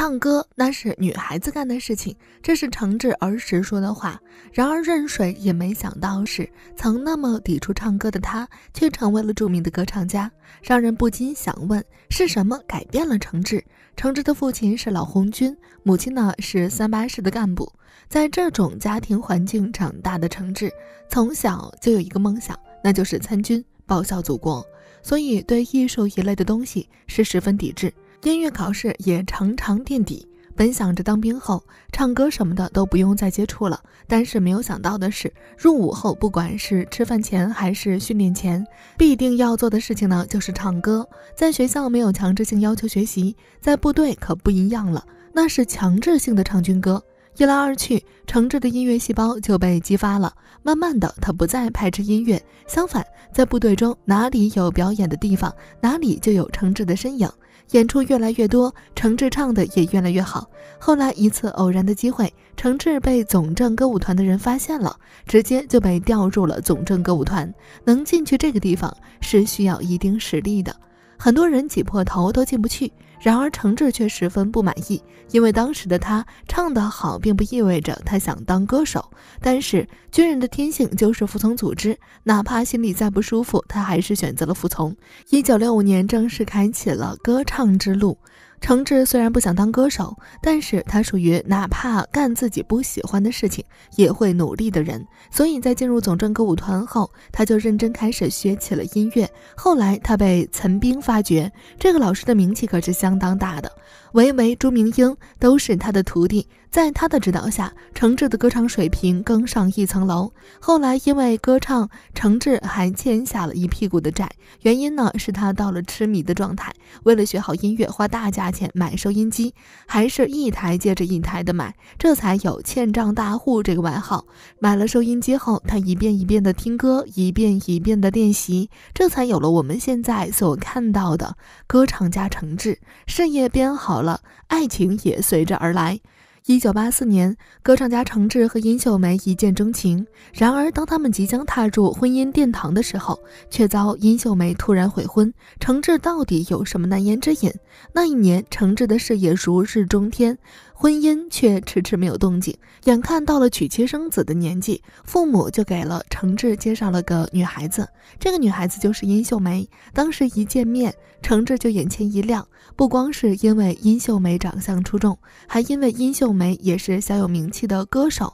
唱歌那是女孩子干的事情，这是诚志儿时说的话。然而任水也没想到，是曾那么抵触唱歌的他，却成为了著名的歌唱家，让人不禁想问，是什么改变了诚志？诚志的父亲是老红军，母亲呢是三八式的干部，在这种家庭环境长大的诚志，从小就有一个梦想，那就是参军报效祖国，所以对艺术一类的东西是十分抵制。音乐考试也常常垫底。本想着当兵后唱歌什么的都不用再接触了，但是没有想到的是，入伍后不管是吃饭前还是训练前，必定要做的事情呢就是唱歌。在学校没有强制性要求学习，在部队可不一样了，那是强制性的唱军歌。一来二去，程志的音乐细胞就被激发了。慢慢的，他不再排斥音乐，相反，在部队中哪里有表演的地方，哪里就有程志的身影。演出越来越多，程志唱的也越来越好。后来一次偶然的机会，程志被总政歌舞团的人发现了，直接就被调入了总政歌舞团。能进去这个地方是需要一定实力的。很多人挤破头都进不去，然而程志却十分不满意，因为当时的他唱得好，并不意味着他想当歌手。但是军人的天性就是服从组织，哪怕心里再不舒服，他还是选择了服从。一九六五年，正式开启了歌唱之路。程志虽然不想当歌手，但是他属于哪怕干自己不喜欢的事情也会努力的人。所以在进入总政歌舞团后，他就认真开始学起了音乐。后来他被陈斌发掘，这个老师的名气可是相当大的，维维、朱明英都是他的徒弟。在他的指导下，程志的歌唱水平更上一层楼。后来因为歌唱，程志还欠下了一屁股的债，原因呢是他到了痴迷的状态，为了学好音乐，花大价。钱买收音机，还是一台接着一台的买，这才有欠账大户这个外号。买了收音机后，他一遍一遍的听歌，一遍一遍的练习，这才有了我们现在所看到的歌唱家承志。事业编好了，爱情也随着而来。一九八四年，歌唱家程志和殷秀梅一见钟情。然而，当他们即将踏入婚姻殿堂的时候，却遭殷秀梅突然悔婚。程志到底有什么难言之隐？那一年，程志的事业如日中天。婚姻却迟迟没有动静，眼看到了娶妻生子的年纪，父母就给了承志介绍了个女孩子。这个女孩子就是殷秀梅。当时一见面，承志就眼前一亮，不光是因为殷秀梅长相出众，还因为殷秀梅也是小有名气的歌手，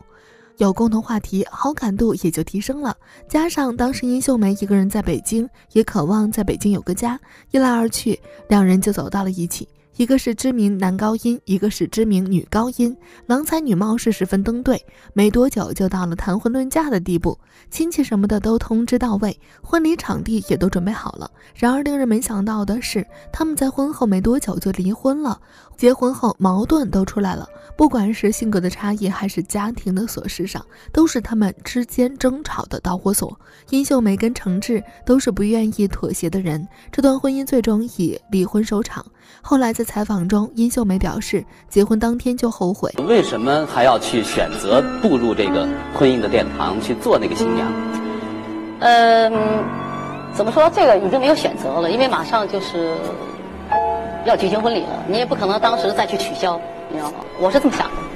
有共同话题，好感度也就提升了。加上当时殷秀梅一个人在北京，也渴望在北京有个家，一来二去，两人就走到了一起。一个是知名男高音，一个是知名女高音，郎才女貌是十分登对。没多久就到了谈婚论嫁的地步，亲戚什么的都通知到位，婚礼场地也都准备好了。然而令人没想到的是，他们在婚后没多久就离婚了。结婚后矛盾都出来了，不管是性格的差异，还是家庭的琐事上，都是他们之间争吵的导火索。殷秀梅跟程志都是不愿意妥协的人，这段婚姻最终以离婚收场。后来在采访中，殷秀梅表示，结婚当天就后悔，为什么还要去选择步入这个婚姻的殿堂去做那个新娘？嗯，怎么说这个已经没有选择了，因为马上就是要举行婚礼了，你也不可能当时再去取消，你知道吗？我是这么想的。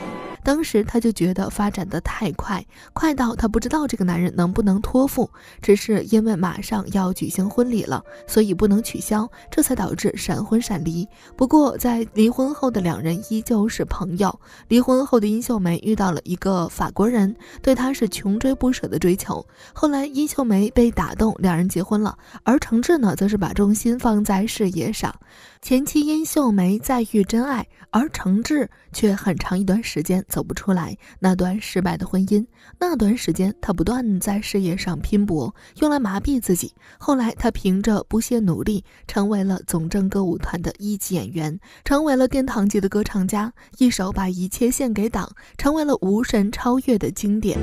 当时他就觉得发展的太快，快到他不知道这个男人能不能托付，只是因为马上要举行婚礼了，所以不能取消，这才导致闪婚闪离。不过在离婚后的两人依旧是朋友。离婚后的殷秀梅遇到了一个法国人，对她是穷追不舍的追求。后来殷秀梅被打动，两人结婚了。而程志呢，则是把重心放在事业上。前妻殷秀梅再遇真爱，而程志却很长一段时间。走不出来那段失败的婚姻，那段时间他不断在事业上拼搏，用来麻痹自己。后来他凭着不懈努力，成为了总政歌舞团的一级演员，成为了殿堂级的歌唱家。一首《把一切献给党》，成为了无神超越的经典。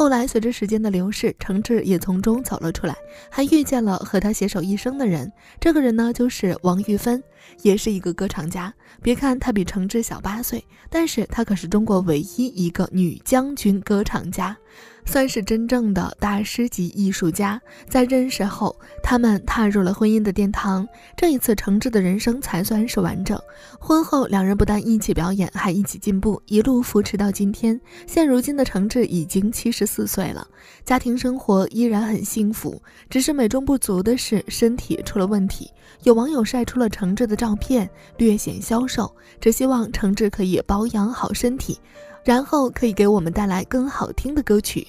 后来，随着时间的流逝，承志也从中走了出来。还遇见了和他携手一生的人，这个人呢就是王玉芬，也是一个歌唱家。别看她比承志小八岁，但是她可是中国唯一一个女将军歌唱家，算是真正的大师级艺术家。在认识后，他们踏入了婚姻的殿堂。这一次，承志的人生才算是完整。婚后，两人不但一起表演，还一起进步，一路扶持到今天。现如今的承志已经七十四岁了，家庭生活依然很幸福。只是美中不足的是，身体出了问题。有网友晒出了程志的照片，略显消瘦。只希望程志可以保养好身体，然后可以给我们带来更好听的歌曲。